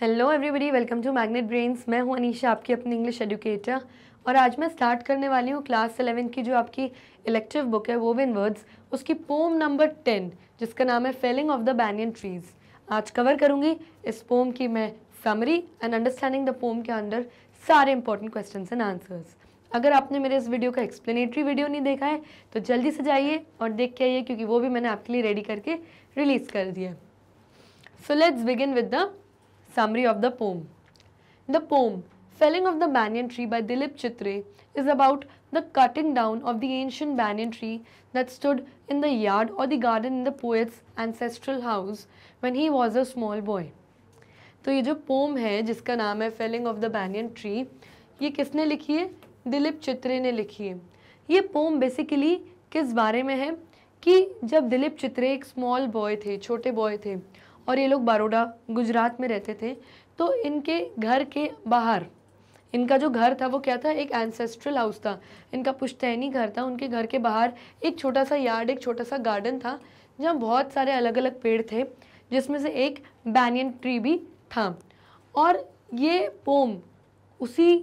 Hello everybody welcome to magnet brains मैं हूं अनीशा आपकी अपनी इंग्लिश एडुकेटर और आज मैं स्टार्ट करने वाली हूं क्लास एलेवन की जो आपकी इलेक्टिव बुक है विन वर्ड्स उसकी पोम नंबर टेन जिसका नाम है falling of the banyan trees आज कवर करूंगी इस पोम की मैं summary and understanding the poem के अंदर सारे इंपॉर्टेंट क्वेश्चन एंड आंसर्स अगर आपने मेरे इस वीडियो का एक्सप्लेनेटरी वीडियो नहीं देखा है तो जल्दी से जाइए और देख के आइए क्योंकि वो भी मैंने आपके लिए रेडी करके रिलीज़ कर दिया so let's begin with the Summary of the poem The poem Felling of the Banyan Tree by Dilip Chitre is about the cutting down of the ancient banyan tree that stood in the yard or the garden in the poet's ancestral house when he was a small boy. तो ये जो pome है जिसका नाम है falling of the banyan tree ये किसने लिखी है दिलीप चित्रे ने लिखी है ये पोम बेसिकली किस बारे में है कि जब दिलीप चित्रे एक स्मॉल बॉय थे छोटे बॉय थे और ये लोग बारोडा गुजरात में रहते थे तो इनके घर के बाहर इनका जो घर था वो क्या था एक एंसेस्ट्रल हाउस था इनका पुश्तैनी घर था उनके घर के बाहर एक छोटा सा यार्ड एक छोटा सा गार्डन था जहाँ बहुत सारे अलग अलग पेड़ थे जिसमें से एक बैनियन ट्री भी था और ये पोम उसी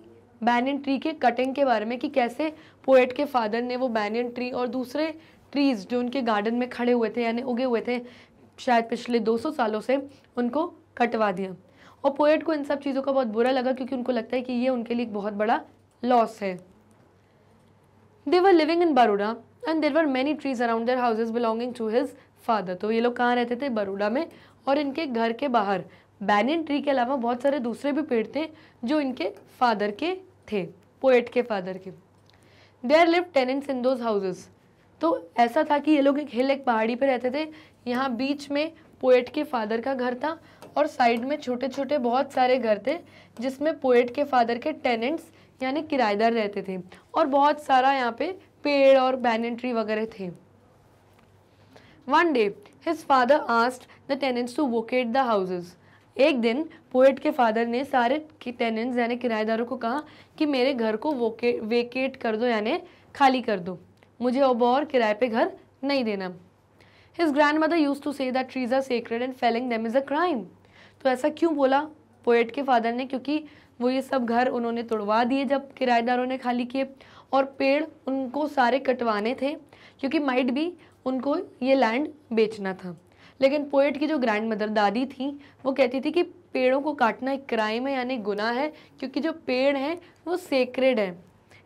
बैनियन ट्री के कटिंग के बारे में कि कैसे पोएट के फादर ने वो बैनियन ट्री और दूसरे ट्रीज़ जो उनके गार्डन में खड़े हुए थे यानी उगे हुए थे शायद पिछले 200 सालों से उनको कटवा दिया और पोएट को इन सब चीज़ों का बहुत बुरा लगा क्योंकि उनको लगता है कि ये उनके लिए एक बहुत बड़ा लॉस है they were living in Baroda and there were many trees around their houses belonging to his father तो ये लोग कहाँ रहते थे बड़ोडा में और इनके घर के बाहर बैनियन ट्री के अलावा बहुत सारे दूसरे भी पेड़ थे जो इनके फादर के थे पोएट के फादर के they are live tenants in those houses तो ऐसा था कि ये लोग एक हिल एक पहाड़ी पर रहते थे यहाँ बीच में पोएट के फादर का घर था और साइड में छोटे छोटे बहुत सारे घर थे जिसमें पोएट के फादर के टेनेंट्स यानी किराएदार रहते थे और बहुत सारा यहाँ पे पेड़ और बैनन ट्री वगैरह थे one day his father asked the tenants to vacate the houses एक दिन पोएट के फादर ने सारे टेनेंट्स यानी किराएदारों को कहा कि मेरे घर को वोके वेकेट कर दो यानी खाली कर दो मुझे अब और किराए पे घर नहीं देना his grandmother use to say that trees are sacred and felling them is a crime तो ऐसा क्यों बोला पोएट के फादर ने क्योंकि वो ये सब घर उन्होंने तोड़वा दिए जब किराएदारों ने खाली किए और पेड़ उनको सारे कटवाने थे क्योंकि माइट भी उनको ये लैंड बेचना था लेकिन पोएट की जो ग्रैंड मदर दादी थी वो कहती थी कि पेड़ों को काटना एक क्राइम है यानी गुनाह है क्योंकि जो पेड़ हैं वो सेक्रेड हैं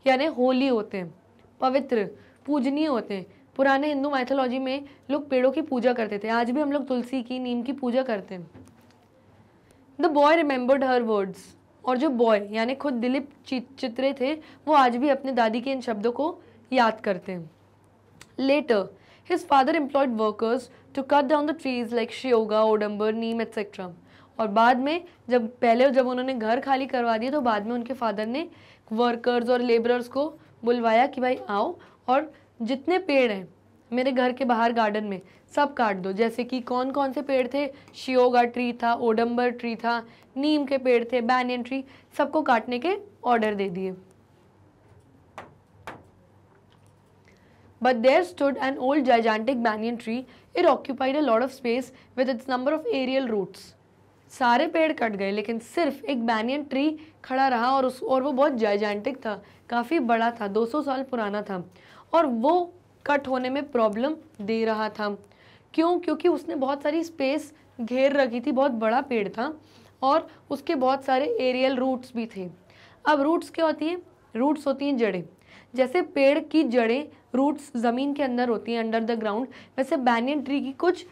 यानी होली होते हैं पवित्र पूजनीय होते हैं पुराने हिंदू माइथोलॉजी में लोग पेड़ों की पूजा करते थे आज भी हम लोग तुलसी की नीम की पूजा करते हैं the boy remembered her words और जो बॉय यानी खुद दिलीप चित्रे थे वो आज भी अपने दादी के इन शब्दों को याद करते हैं later his father employed workers to cut down the trees like श्योगा ओडम्बर नीम एक्सेट्रा और बाद में जब पहले जब उन्होंने घर खाली करवा दिया तो बाद में उनके फादर ने वर्कर्स और लेबरर्स को बुलवाया कि भाई आओ और जितने पेड़ हैं मेरे घर के बाहर गार्डन में सब काट दो जैसे कि कौन कौन से पेड़ थे शियोगा ट्री था ओडम्बर ट्री था नीम के पेड़ थे बैनियन ट्री सबको काटने के ऑर्डर दे दिए but there stood an old gigantic banyan tree it occupied a lot of space with its number of aerial roots सारे पेड़ कट गए लेकिन सिर्फ एक बैनियन ट्री खड़ा रहा और उस और वो बहुत जाइजेंटिक था काफ़ी बड़ा था 200 साल पुराना था और वो कट होने में प्रॉब्लम दे रहा था क्यों क्योंकि उसने बहुत सारी स्पेस घेर रखी थी बहुत बड़ा पेड़ था और उसके बहुत सारे एरियल रूट्स भी थे अब रूट्स क्या होती हैं रूट्स होती हैं जड़ें जैसे पेड़ की जड़ें रूट्स ज़मीन के अंदर होती हैं अंडर द ग्राउंड वैसे बैनियन ट्री की कुछ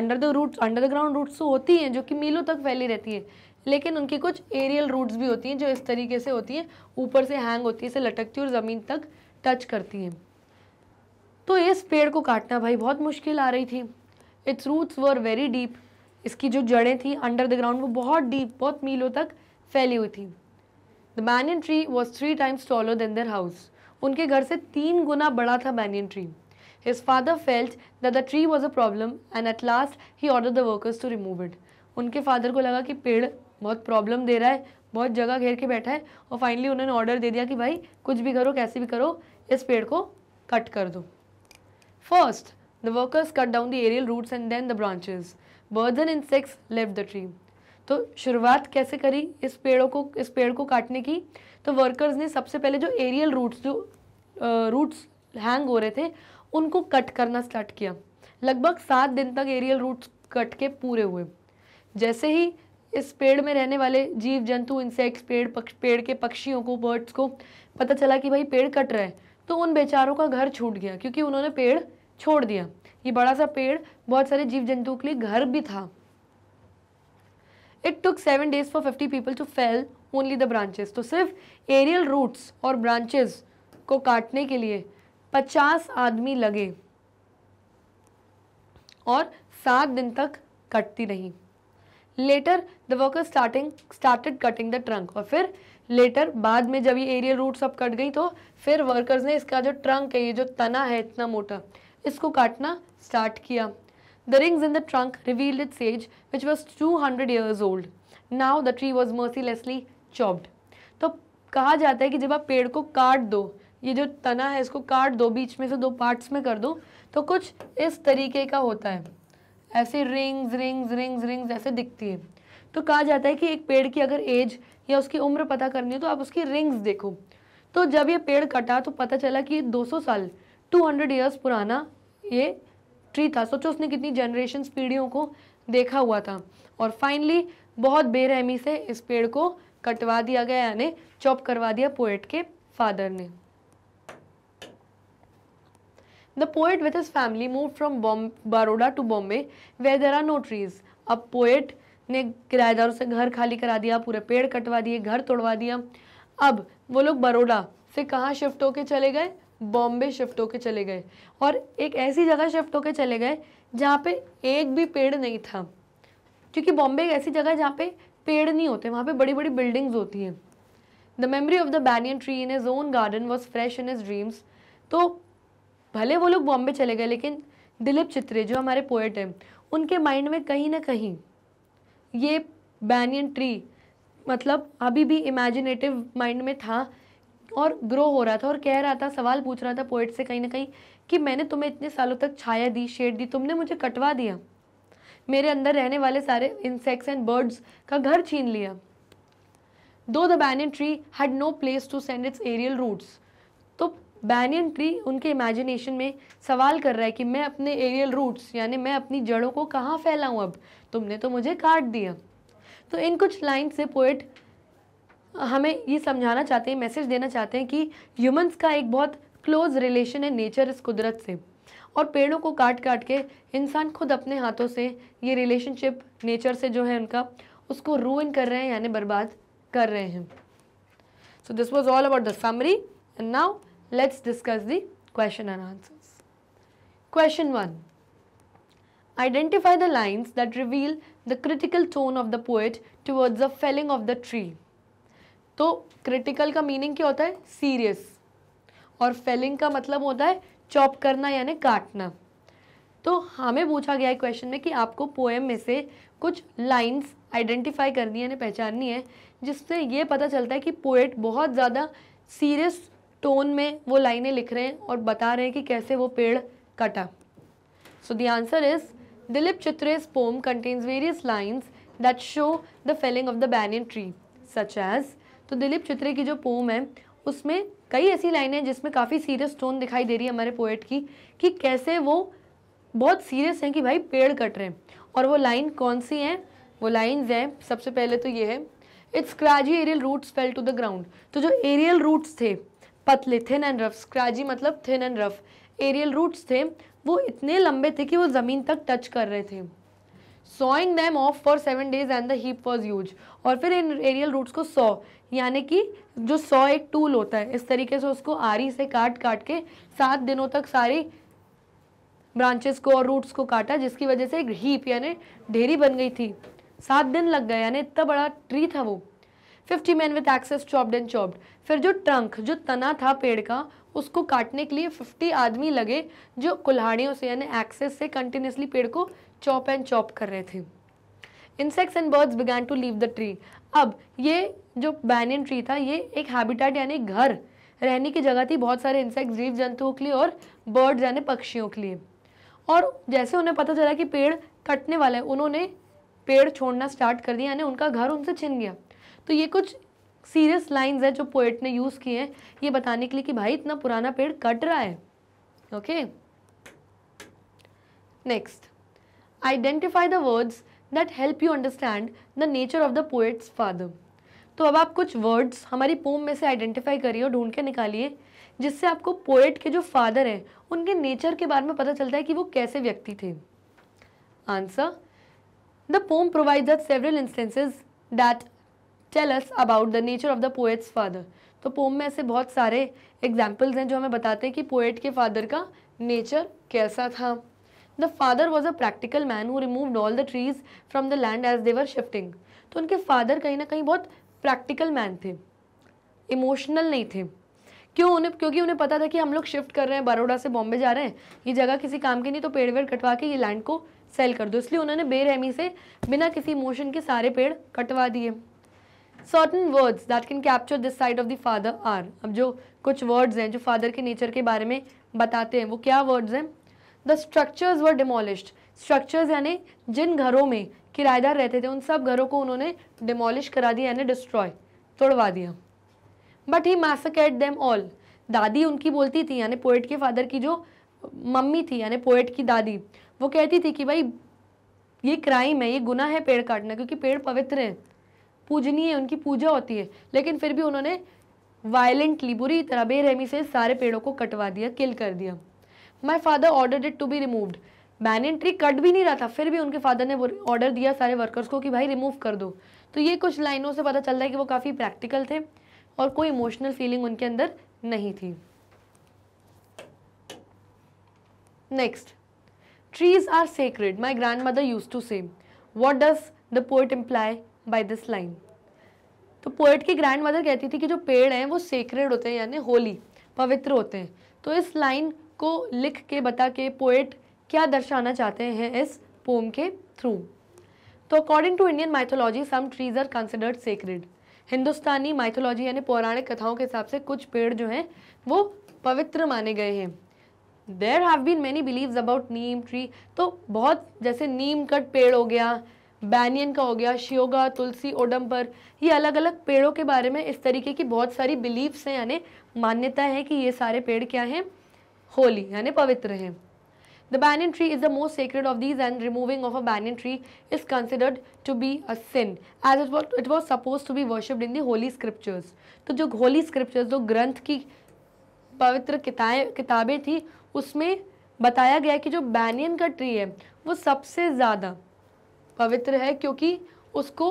under the roots under the ground roots तो होती हैं जो कि मीलों तक फैली रहती है लेकिन उनकी कुछ एरियल रूट्स भी होती हैं जो इस तरीके से होती हैं ऊपर से हैंग होती है इसे लटकती है और ज़मीन तक टच करती हैं तो इस पेड़ को काटना भाई बहुत मुश्किल आ रही थी its roots were very deep इसकी जो जड़ें थी अंडर द ग्राउंड वो बहुत डीप बहुत मीलों तक फैली हुई थी the banyan tree was three times taller than their house उनके घर से तीन गुना बड़ा था banyan tree his father felt that the tree was a problem and at last he order the workers to remove it उनके फादर को लगा कि पेड़ बहुत प्रॉब्लम दे रहा है बहुत जगह घेर के बैठा है और फाइनली उन्होंने ऑर्डर दे दिया कि भाई कुछ भी करो कैसे भी करो इस पेड़ को कट कर दो First, the workers cut down the aerial roots and then the branches. Birds and insects left the tree. तो शुरुआत कैसे करी इस पेड़ों को इस पेड़ को काटने की तो वर्कर्स ने सबसे पहले जो एरियल रूट्स जो रूट्स हैंग हो रहे थे उनको कट करना स्टार्ट किया लगभग सात दिन तक एरियल रूट्स कट के पूरे हुए जैसे ही इस पेड़ में रहने वाले जीव जंतु इंसेक्ट्स पेड़ पक्ष पेड़ के पक्षियों को बर्ड्स को पता चला कि भाई पेड़ कट रहा है तो उन बेचारों का घर छूट गया क्योंकि उन्होंने पेड़ छोड़ दिया ये बड़ा सा पेड़ बहुत सारे जीव जंतुओं के लिए घर भी था it took seven days for fifty people to fell only the branches तो सिर्फ एरियल रूट्स और ब्रांचेस को काटने के लिए पचास आदमी लगे और सात दिन तक कटती रही later the worker starting started cutting the trunk और फिर लेटर बाद में जब ये एरियल रूट सब कट गई तो फिर वर्कर्स ने इसका जो ट्रंक है ये जो तना है इतना मोटा इसको काटना स्टार्ट किया the rings in the trunk trunk its age which was two hundred years old now the tree was mercilessly chopped तो कहा जाता है कि जब आप पेड़ को काट दो ये जो तना है इसको काट दो बीच में से दो पार्ट्स में कर दो तो कुछ इस तरीके का होता है ऐसे रिंग्स रिंग्स रिंग्स रिंग्स ऐसे दिखती है तो कहा जाता है कि एक पेड़ की अगर एज या उसकी उम्र पता करनी हो तो आप उसकी रिंग्स देखो तो जब ये पेड़ कटा तो पता चला कि ये 200 साल टू हंड्रेड ईयर्स पुराना ये ट्री था सोचो उसने कितनी जनरेशन पीढ़ियों को देखा हुआ था और फाइनली बहुत बेरहमी से इस पेड़ को कटवा दिया गया यानी चॉप करवा दिया पोएट के फादर ने the poet with his family move from Baroda to Bombay where there are no trees अब पोएट ने किराएदारों से घर खाली करा दिया पूरे पेड़ कटवा दिए घर तोड़वा दिया अब वो लोग बड़ोडा से कहाँ शिफ्ट होके चले गए बॉम्बे शिफ्ट होके चले गए और एक ऐसी जगह शिफ्ट होके चले गए जहाँ पे एक भी पेड़ नहीं था क्योंकि बॉम्बे एक ऐसी जगह जहाँ पे पेड़ नहीं होते वहाँ पे बड़ी बड़ी बिल्डिंग्स होती हैं the memory of the banyan tree in his own garden was fresh in his dreams तो भले वो लोग बॉम्बे चले गए लेकिन दिलीप चित्रे जो हमारे पोएट हैं उनके माइंड में कहीं ना कहीं ये बैनियन ट्री मतलब अभी भी इमेजिनेटिव माइंड में था और ग्रो हो रहा था और कह रहा था सवाल पूछ रहा था पोइट से कहीं ना कहीं कि मैंने तुम्हें इतने सालों तक छाया दी शेड दी तुमने मुझे कटवा दिया मेरे अंदर रहने वाले सारे इंसेक्ट्स एंड बर्ड्स का घर छीन लिया though the banyan tree had no place to send its aerial roots तो बैनियन ट्री उनके इमेजिनेशन में सवाल कर रहा है कि मैं अपने एरियल रूट्स यानी मैं अपनी जड़ों को कहाँ फैलाऊँ अब तुमने तो मुझे काट दिया तो इन कुछ लाइन से पोइट हमें ये समझाना चाहते हैं मैसेज देना चाहते हैं कि ह्यूमंस का एक बहुत क्लोज रिलेशन है नेचर इस कुदरत से और पेड़ों को काट काट के इंसान खुद अपने हाथों से ये रिलेशनशिप नेचर से जो है उनका उसको रूइन कर रहे हैं यानी बर्बाद कर रहे हैं so this was all about the summary and now let's discuss the question and answers question one identify the lines that reveal the critical tone of the poet towards the felling of the tree तो critical का meaning क्या होता है serious और Fehling का मतलब होता है चॉप करना यानी काटना तो हमें पूछा गया है क्वेश्चन में कि आपको पोएम में से कुछ लाइंस आइडेंटिफाई करनी है यानी पहचाननी है जिससे ये पता चलता है कि पोएट बहुत ज़्यादा सीरियस टोन में वो लाइनें लिख रहे हैं और बता रहे हैं कि कैसे वो पेड़ कटा so the answer is Dilip Chitre's poem contains various lines that show the felling of the banyan tree such as तो दिलीप चित्रे की जो पोम है उसमें कई ऐसी लाइनें हैं जिसमें काफ़ी सीरियस टोन दिखाई दे रही है हमारे पोएट की कि कैसे वो बहुत सीरियस हैं कि भाई पेड़ कट रहे हैं और वो लाइन कौन सी हैं वो लाइन्स हैं सबसे पहले तो ये है its scraggy aerial roots fell to the ground तो जो एरियल रूट्स थे पतले थिन एंड रफ स्क्राजी मतलब thin and rough aerial roots थे वो इतने लंबे थे कि वो ज़मीन तक टच कर रहे थे sawing them off for seven days and the heap was huge और फिर इन एरियल रूट्स को सॉ यानी कि जो सौ एक टूल होता है इस तरीके से उसको आरी से काट काट के सात दिनों तक सारी ब्रांचेस को और रूट्स को काटा जिसकी वजह से एक हीप यानी ढेरी बन गई थी सात दिन लग गए यानी इतना बड़ा ट्री था वो fifty men with axes chopped and chopped फिर जो ट्रंक जो तना था पेड़ का उसको काटने के लिए फिफ्टी आदमी लगे जो कुल्हाड़ियों से यानी एक्सेस से कंटिन्यूसली पेड़ को चॉप एंड चॉप कर रहे थे insects and birds began to leave the tree अब ये जो बैनियन ट्री था ये एक हैबिटेट यानी घर रहने की जगह थी बहुत सारे इंसेक्ट जीव जंतुओं के लिए और बर्ड्स यानी पक्षियों के लिए और जैसे उन्हें पता चला कि पेड़ कटने वाला है उन्होंने पेड़ छोड़ना स्टार्ट कर दिया यानी उनका घर उनसे छिन गया तो ये कुछ सीरियस लाइंस है जो पोएट ने यूज़ किए हैं ये बताने के लिए कि भाई इतना पुराना पेड़ कट रहा है okay next identify the words that help you understand the nature of the poet's father तो अब आप कुछ वर्ड्स हमारी पोम में से आइडेंटिफाई करिए और ढूंढ के निकालिए जिससे आपको पोएट के जो फादर हैं उनके नेचर के बारे में पता चलता है कि वो कैसे व्यक्ति थे answer the poem provide that several instances that tell us about the nature of the poet's father तो पोम में ऐसे बहुत सारे एग्जाम्पल्स हैं जो हमें बताते हैं कि पोएट के फादर का नेचर कैसा था the father was a practical man who removed all the trees from the land as they were shifting तो उनके फादर कहीं ना कहीं बहुत प्रैक्टिकल मैन थे इमोशनल नहीं थे क्यों उन्हें क्योंकि उन्हें पता था कि हम लोग शिफ्ट कर रहे हैं बड़ोड़ा से बॉम्बे जा रहे हैं ये जगह किसी काम की नहीं तो पेड़ वेड़ कटवा के ये लैंड को सेल कर दो इसलिए उन्होंने बेरहमी से बिना किसी इमोशन के सारे पेड़ कटवा दिए certain words that can capture this side of the father are अब जो कुछ वर्ड्स हैं जो फादर के नेचर के बारे में बताते हैं वो क्या वर्ड्स हैं the structures were demolished structures यानी जिन घरों में किराएदार रहते थे उन सब घरों को उन्होंने डिमोलिश करा दिया यानी डिस्ट्रॉय तोड़वा दिया but he massacred them all दादी उनकी बोलती थी यानी पोएट के फादर की जो मम्मी थी यानी पोएट की दादी वो कहती थी कि भाई ये क्राइम है ये गुना है पेड़ काटना क्योंकि पेड़ पवित्र हैं पूजनीय है उनकी पूजा होती है लेकिन फिर भी उन्होंने वायलेंटली बुरी तरह बेरहमी से सारे पेड़ों को कटवा दिया किल कर दिया my father ordered it to be removed banyan tree cut भी नहीं रहा था फिर भी उनके फादर ने ऑर्डर दिया सारे वर्कर्स को कि भाई रिमूव कर दो तो ये कुछ लाइनों से पता चल रहा है कि वो काफ़ी प्रैक्टिकल थे और कोई इमोशनल फीलिंग उनके अंदर नहीं थी next trees are sacred my grandmother use to say what does the poet imply by this line तो पोएट की ग्रैंड मदर कहती थी कि जो पेड़ हैं वो सेक्रेड होते हैं यानी होली पवित्र होते हैं तो इस लाइन को लिख के बता के पोएट क्या दर्शाना चाहते हैं इस पोम के थ्रू तो according to Indian mythology some trees are considered sacred हिंदुस्तानी माइथोलॉजी यानी पौराणिक कथाओं के हिसाब से कुछ पेड़ जो हैं वो पवित्र माने गए हैं there have been many believe about neem tree तो बहुत जैसे नीम कट पेड़ हो गया बैनियन का हो गया शियोगा तुलसी पर ये अलग अलग पेड़ों के बारे में इस तरीके की बहुत सारी बिलीव्स हैं यानी मान्यता है कि ये सारे पेड़ क्या हैं होली यानी पवित्र है the banyan tree is the most sacred of these and removing of a banyan tree is considered to be a sin as it what it was suppose to be worshipped in the holy scriptures तो जो Holi scriptures जो ग्रंथ की पवित्र किताएं किताबें थी उसमें बताया गया कि जो बैनियन का ट्री है वो सबसे ज़्यादा पवित्र है क्योंकि उसको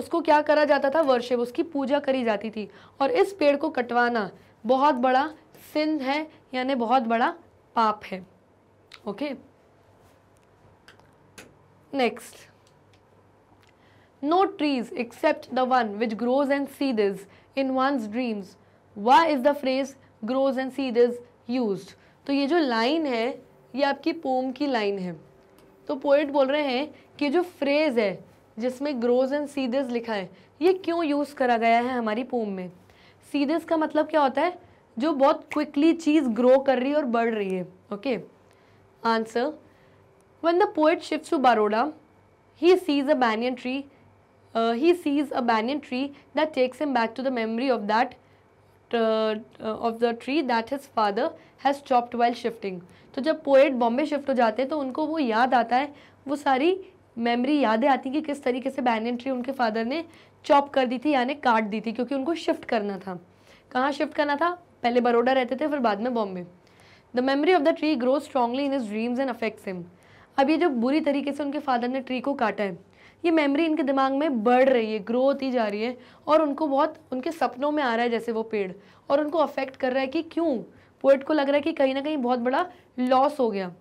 उसको क्या करा जाता था वर्षिप उसकी पूजा करी जाती थी और इस पेड़ को कटवाना बहुत बड़ा सिंध है यानी बहुत बड़ा पाप है okay next no trees except the one which grows and seethes in one dreams why is the phrase grows and seethes use तो ये जो लाइन है ये आपकी पोम की लाइन है तो पोइट बोल रहे हैं कि जो फ्रेज़ है जिसमें ग्रोज एंड सीधेज लिखा है ये क्यों यूज़ करा गया है हमारी पोम में सीधेज का मतलब क्या होता है जो बहुत क्विकली चीज ग्रो कर रही है और बढ़ रही है okay answer one the poet shift to Baroda he sees a banyan tree he sees a banyan tree that takes him back to the memory of that of the tree that his father has chopped well shifting तो जब poet Bombay shift हो जाते हैं तो उनको वो याद आता है वो सारी मेमरी यादें आती कि किस तरीके से बैनियन ट्री उनके फादर ने चॉप कर दी थी यानी काट दी थी क्योंकि उनको शिफ्ट करना था कहाँ शिफ्ट करना था पहले बड़ोडा रहते थे फिर बाद में Bombay the memory of the tree grow strongly in his dreams and affects him अब ये जो बुरी तरीके से उनके फादर ने ट्री को काटा है ये मेमरी इनके दिमाग में बढ़ रही है ग्रो होती जा रही है और उनको बहुत उनके सपनों में आ रहा है जैसे वो पेड़ और उनको अफेक्ट कर रहा है कि क्यों पोइट को लग रहा है कि कहीं ना कहीं बहुत बड़ा लॉस हो गया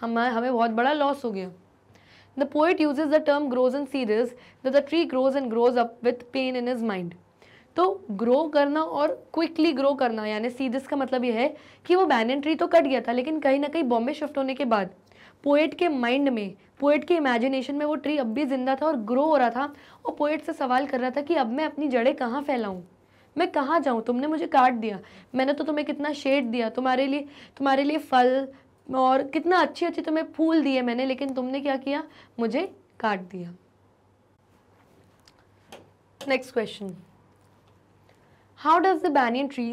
हम हमें बहुत बड़ा लॉस हो गया the poet uses the term grows in series the tree grows and grows up with pain in his mind तो ग्रो करना और क्विकली ग्रो करना यानी सीधस का मतलब यह है कि वो बैनन ट्री तो कट गया था लेकिन कहीं ना कहीं बॉम्बे शिफ्ट होने के बाद पोएट के माइंड में पोएट के इमेजिनेशन में वो ट्री अब भी जिंदा था और ग्रो हो रहा था और पोएट से सवाल कर रहा था कि अब मैं अपनी जड़ें कहाँ फैलाऊँ मैं कहाँ जाऊँ तुमने मुझे काट दिया मैंने तो तुम्हें कितना शेड दिया तुम्हारे लिए तुम्हारे लिए फल और कितना अच्छे अच्छे तुम्हें फूल दिए मैंने लेकिन तुमने क्या किया मुझे काट दिया next question how does the banyan tree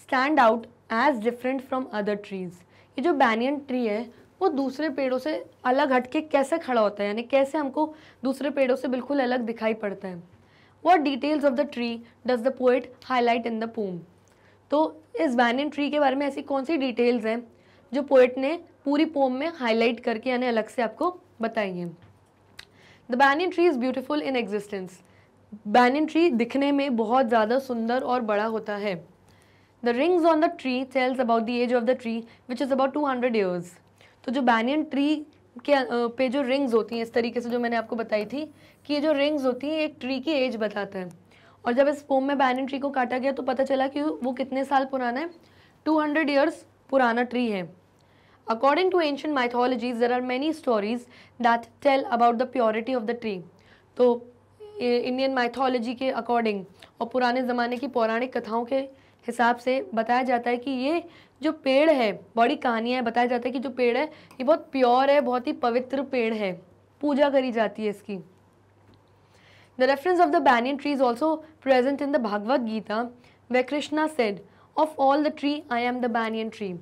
stand out as different from other trees ये जो बैनियन ट्री है वो दूसरे पेड़ों से अलग हट के कैसे खड़ा होता है यानी कैसे हमको दूसरे पेड़ों से बिल्कुल अलग दिखाई पड़ता है what details of the tree does the poet highlight in the poem तो इस बैनियन ट्री के बारे में ऐसी कौन सी डिटेल्स हैं जो पोइट ने पूरी पोम में हाईलाइट करके यानी अलग से आपको बताई हैं the banyan tree is beautiful in existence banyan tree दिखने में बहुत ज़्यादा सुंदर और बड़ा होता है the rings on the tree tells about the age of the tree which is about two hundred years तो जो बैनियन ट्री के पे जो रिंग्स होती हैं इस तरीके से जो मैंने आपको बताई थी कि ये जो रिंग्स होती हैं एक ट्री की एज बताता है और जब इस फोम में बैनियन ट्री को काटा गया तो पता चला कि वो कितने साल पुराना है टू हंड्रेड ईयर्स पुराना ट्री है according to ancient mythologies there are many stories that tell about the purity of the tree तो इंडियन माइथोलॉजी के अकॉर्डिंग और पुराने ज़माने की पौराणिक कथाओं के हिसाब से बताया जाता है कि ये जो पेड़ है बड़ी कहानियाँ बताया जाता है कि जो पेड़ है ये बहुत प्योर है बहुत ही पवित्र पेड़ है पूजा करी जाती है इसकी the reference of the banyan tree is also present in the Bhagavad Gita where Krishna said of all the tree I am the banyan tree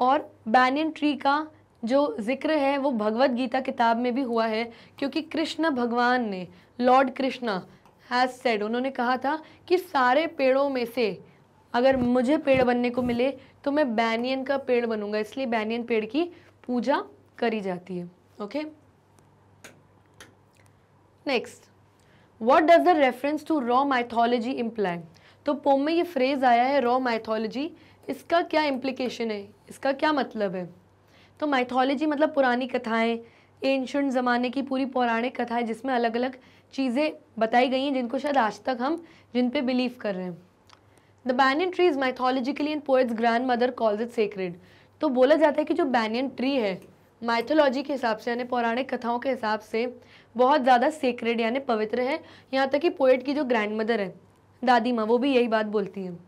और बैनियन ट्री का जो जिक्र है वो भगवत गीता किताब में भी हुआ है क्योंकि कृष्ण भगवान ने लॉर्ड कृष्णा हैज़ सेड उन्होंने कहा था कि सारे पेड़ों में से अगर मुझे पेड़ बनने को मिले तो मैं बैनियन का पेड़ बनूंगा इसलिए बैनियन पेड़ की पूजा करी जाती है okay next what does the reference to raw mythology imply तो पोम में ये फ्रेज आया है रॉ माइथोलॉजी इसका क्या इम्प्लीकेशन है इसका क्या मतलब है तो माइथोलॉजी मतलब पुरानी कथाएं एंशंट ज़माने की पूरी पौराणिक कथाएं जिसमें अलग अलग चीज़ें बताई गई हैं जिनको शायद आज तक हम जिन पे बिलीव कर रहे हैं the banyan tree is mythologically and poet's grandmother calls it sacred तो बोला जाता है कि जो बैनियन ट्री है माइथोलॉजी के हिसाब से यानी पौराणिक कथाओं के हिसाब से बहुत ज़्यादा सेक्रेड यानी पवित्र है यहाँ तक कि पोएट की जो ग्रैंड मदर है दादी माँ वो भी यही बात बोलती हैं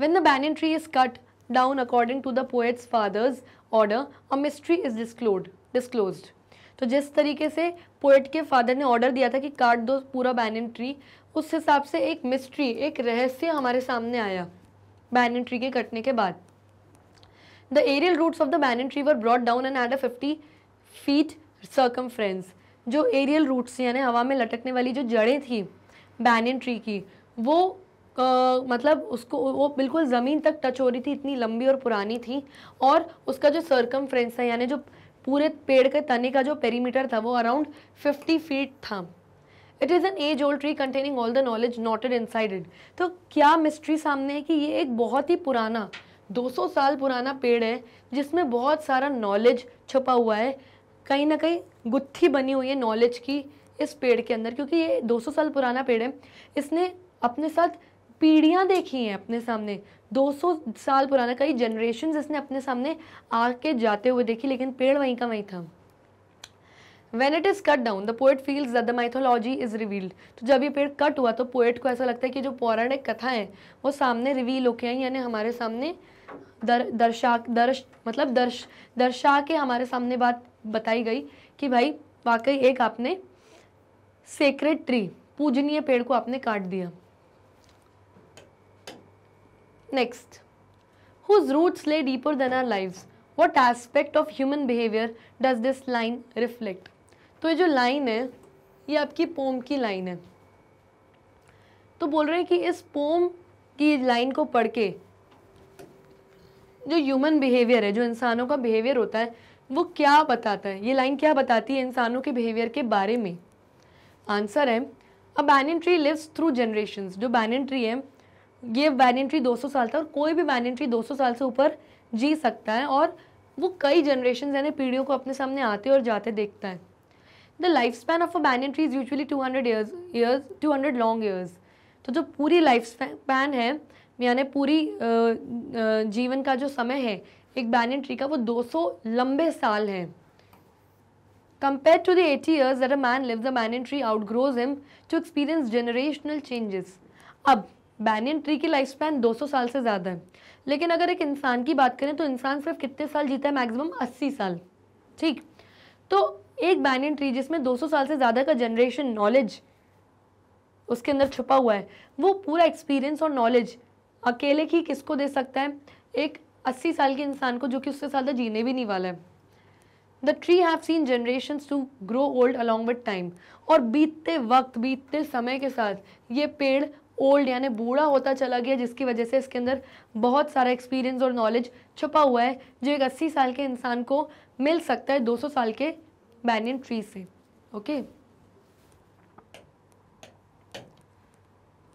when the banyan tree is cut down according to the poet's father's order a mystery is disclosed disclosed तो जिस तरीके से पोएट के फादर ने ऑर्डर दिया था कि काट दो पूरा बैनन ट्री उस हिसाब से एक मिस्ट्री एक रहस्य हमारे सामने आया बैनन ट्री के कटने के बाद the aerial roots of the banyan tree were brought down and at a fifty feet circum जो एरियल रूट्स यानी हवा में लटकने वाली जो जड़ें थी बैनन ट्री की वो Uh, मतलब उसको वो बिल्कुल ज़मीन तक टच हो रही थी इतनी लंबी और पुरानी थी और उसका जो फ्रेंस था यानी जो पूरे पेड़ के तने का जो पेरीमीटर था वो अराउंड 50 फीट था it is an age old tree containing all the knowledge knotted inside तो क्या मिस्ट्री सामने है कि ये एक बहुत ही पुराना 200 साल पुराना पेड़ है जिसमें बहुत सारा नॉलेज छुपा हुआ है कहीं ना कहीं गुत्थी बनी हुई है नॉलेज की इस पेड़ के अंदर क्योंकि ये 200 साल पुराना पेड़ है इसने अपने साथ पीढ़ियाँ देखी हैं अपने सामने 200 साल पुराना कई जनरेशन इसने अपने सामने आके जाते हुए देखी लेकिन पेड़ वहीं का वहीं था when it is cut down the poet feels that the mythology is revealed तो जब ये पेड़ कट हुआ तो पोएट को ऐसा लगता है कि जो पौराणिक कथा है वो सामने रिवील होके आई यानी हमारे सामने दर दर्शा दर्श मतलब दर्श दर्शा के हमारे सामने बात बताई गई कि भाई वाकई एक आपने सेक्रेट ट्री पूजनीय पेड़ को आपने काट दिया next whose roots lie deeper than our lives what aspect of human behaviour does this line reflect तो ये जो लाइन है ये आपकी पोम की लाइन है तो बोल रहे हैं कि इस पोम की लाइन को पढ़ के जो ह्यूमन बिहेवियर है जो इंसानों का बिहेवियर होता है वो क्या बताता है ये लाइन क्या बताती है इंसानों के बिहेवियर के बारे में आंसर है a banyan tree lives through generation जो बैनन ट्री है ये वैनियन एंट्री 200 साल था और कोई भी वैनियन एंट्री 200 साल से ऊपर जी सकता है और वो कई जनरेशन यानी पीढ़ियों को अपने सामने आते और जाते देखता है the life span of a banyan tree is usually two hundred years years two hundred long years तो जो पूरी लाइफ स्पैन है यानी पूरी जीवन का जो समय है एक बैन एंट्री का वो दो सौ लंबे साल है compare to the eighty years that a man live the banyan tree out grows him to experience generational changes अब बैनियन ट्री की लाइफ स्पैन 200 साल से ज़्यादा है लेकिन अगर एक इंसान की बात करें तो इंसान सिर्फ कितने साल जीता है मैक्सिमम 80 साल ठीक तो एक बैनियन ट्री जिसमें 200 साल से ज़्यादा का जनरेशन नॉलेज उसके अंदर छुपा हुआ है वो पूरा एक्सपीरियंस और नॉलेज अकेले की किसको दे सकता है एक अस्सी साल के इंसान को जो कि उससे ज़्यादा जीने भी नहीं वाला है the tree have seen generation to grow old along with time और बीतते वक्त बीतते समय के साथ ये पेड़ ओल्ड यानी बूढ़ा होता चला गया जिसकी वजह से इसके अंदर बहुत सारा एक्सपीरियंस और नॉलेज छुपा हुआ है जो एक अस्सी साल के इंसान को मिल सकता है दो सौ साल के बैनियन ट्री से okay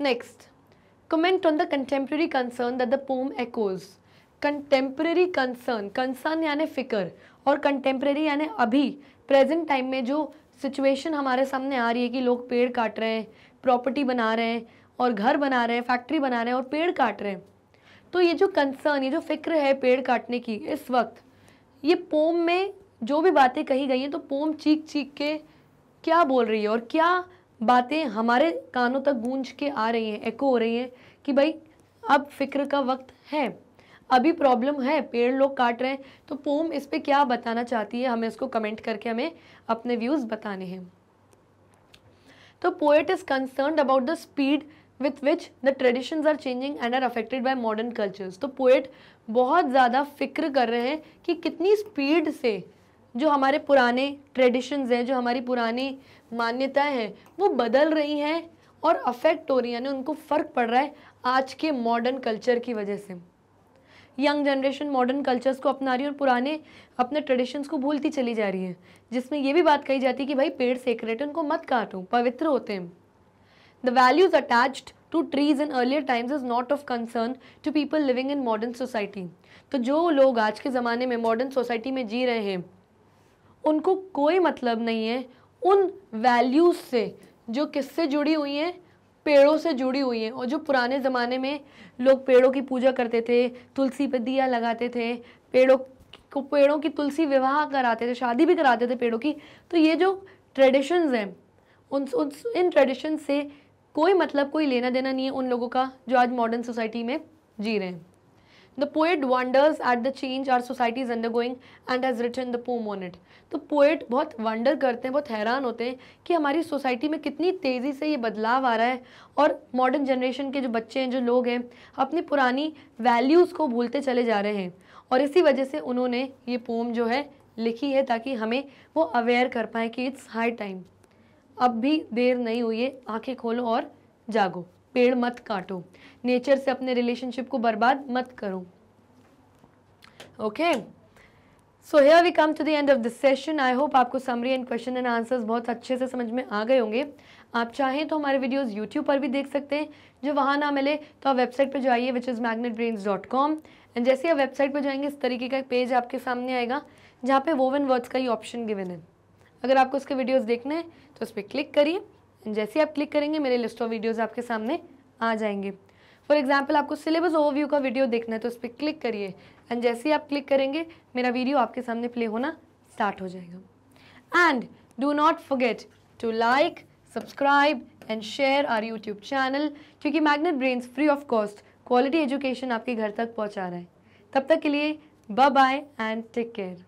next comment on the contemporary concern that the poem echoes contemporary concern concern यानी फिकर और कंटेम्प्रेरी यानी अभी प्रेजेंट टाइम में जो सिचुएशन हमारे सामने आ रही है कि लोग पेड़ काट रहे हैं प्रॉपर्टी बना रहे हैं और घर बना रहे हैं फैक्ट्री बना रहे हैं और पेड़ काट रहे हैं तो ये जो कंसर्न ये जो फिक्र है पेड़ काटने की इस वक्त ये पोम में जो भी बातें कही गई हैं तो पोम चीख चीख के क्या बोल रही है और क्या बातें हमारे कानों तक गूंज के आ रही हैं एको हो रही हैं कि भाई अब फिक्र का वक्त है अभी प्रॉब्लम है पेड़ लोग काट रहे हैं तो पोम इस पर क्या बताना चाहती है हमें इसको कमेंट करके हमें अपने व्यूज़ बताने हैं तो poet is concern about the speed with which the traditions are changing and are affected by modern cultures तो पोएट बहुत ज़्यादा फिक्र कर रहे हैं कि कितनी स्पीड से जो हमारे पुराने ट्रेडिशंस हैं जो हमारी पुरानी मान्यताएं हैं वो बदल रही हैं और अफेक्ट हो रही यानी उनको फ़र्क पड़ रहा है आज के मॉडर्न कल्चर की वजह से यंग जनरेशन मॉडर्न कल्चर्स को अपना रही है और पुराने अपने ट्रेडिशंस को भूलती चली जा रही है जिसमें ये भी बात कही जाती है कि भाई पेड़ सेक्रेट उनको मत काटो पवित्र होते हैं The values attached to trees in earlier times is not of concern to people living in modern society. तो जो लोग आज के ज़माने में modern society में जी रहे हैं उनको कोई मतलब नहीं है उन वैल्यूज़ से जो किससे जुड़ी हुई हैं पेड़ों से जुड़ी हुई हैं और जो पुराने ज़माने में लोग पेड़ों की पूजा करते थे तुलसी पर दिया लगाते थे पेड़ों को पेड़ों की तुलसी विवाह कराते थे शादी भी कराते थे पेड़ों की तो ये जो ट्रेडिशंस हैं उन, उन इन ट्रेडिशन से कोई मतलब कोई लेना देना नहीं है उन लोगों का जो आज मॉडर्न सोसाइटी में जी रहे हैं the poet wonders at the change are is undergoing and has written the poem on it तो पोएट बहुत वंडर करते हैं बहुत हैरान होते हैं कि हमारी सोसाइटी में कितनी तेज़ी से ये बदलाव आ रहा है और मॉडर्न जनरेशन के जो बच्चे हैं जो लोग हैं अपनी पुरानी वैल्यूज़ को भूलते चले जा रहे हैं और इसी वजह से उन्होंने ये पोम जो है लिखी है ताकि हमें वो अवेयर कर पाएँ कि इट्स हाई टाइम अब भी देर नहीं हुई है आंखें खोलो और जागो पेड़ मत काटो नेचर से अपने रिलेशनशिप को बर्बाद मत करो okay so here we come to the end of this session I hope आपको summary and question and answers बहुत अच्छे से समझ में आ गए होंगे आप चाहें तो हमारे वीडियोस यूट्यूब पर भी देख सकते हैं जो वहाँ ना मिले तो आप वेबसाइट पर जाइए which is Magnet Brains dot com and जैसे आप वेबसाइट पर जाएंगे इस तरीके का पेज आपके सामने आएगा जहाँ पे वोवन वर्ड्स का ही ऑप्शन गिवन है अगर आपको उसके वीडियोस देखने हैं तो उस पर क्लिक करिए जैसे ही आप क्लिक करेंगे मेरे लिस्ट ऑफ वीडियोस आपके सामने आ जाएंगे फॉर एग्जाम्पल आपको सिलेबस ओवरव्यू का वीडियो देखना है तो उस पर क्लिक करिए एंड जैसे ही आप क्लिक करेंगे मेरा वीडियो आपके सामने प्ले होना स्टार्ट हो जाएगा and do not forget to like subscribe and share our YouTube channel क्योंकि Magnet Brains free of cost quality education आपके घर तक पहुँचा रहा है तब तक के लिए bye bye and take care